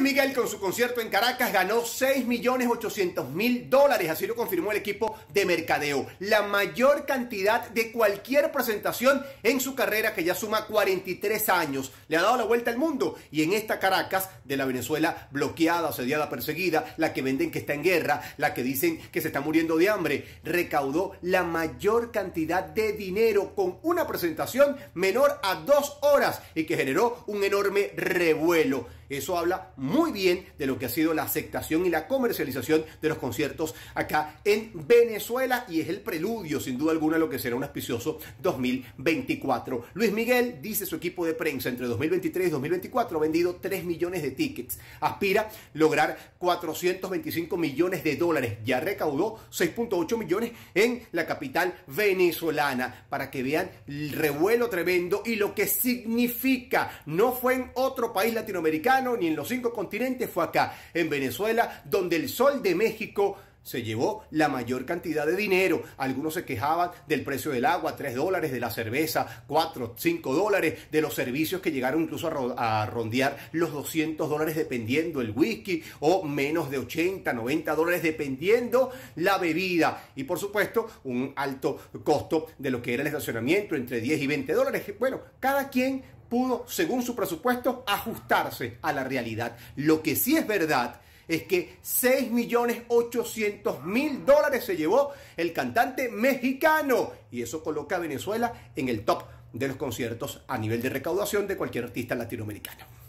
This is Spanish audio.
Miguel con su concierto en Caracas ganó 6.800.000 dólares, así lo confirmó el equipo de mercadeo, la mayor cantidad de cualquier presentación en su carrera que ya suma 43 años. Le ha dado la vuelta al mundo y en esta Caracas de la Venezuela bloqueada, asediada, perseguida, la que venden que está en guerra, la que dicen que se está muriendo de hambre, recaudó la mayor cantidad de dinero con una presentación menor a dos horas y que generó un enorme revuelo. Eso habla muy bien de lo que ha sido la aceptación y la comercialización de los conciertos acá en Venezuela y es el preludio, sin duda alguna, a lo que será un auspicioso 2024. Luis Miguel dice su equipo de prensa entre 2023 y 2024 ha vendido 3 millones de tickets. Aspira lograr 425 millones de dólares. Ya recaudó 6.8 millones en la capital venezolana para que vean el revuelo tremendo y lo que significa. No fue en otro país latinoamericano ni en los cinco continentes, fue acá, en Venezuela, donde el sol de México se llevó la mayor cantidad de dinero. Algunos se quejaban del precio del agua, 3 dólares, de la cerveza, 4, 5 dólares, de los servicios que llegaron incluso a, rondear los 200 dólares dependiendo el whisky o menos de 80, 90 dólares dependiendo la bebida. Y por supuesto, un alto costo de lo que era el estacionamiento, entre 10 y 20 dólares. Bueno, cada quien pudo, según su presupuesto, ajustarse a la realidad. Lo que sí es verdad es que 6.800.000 millones dólares se llevó el cantante mexicano y eso coloca a Venezuela en el top de los conciertos a nivel de recaudación de cualquier artista latinoamericano.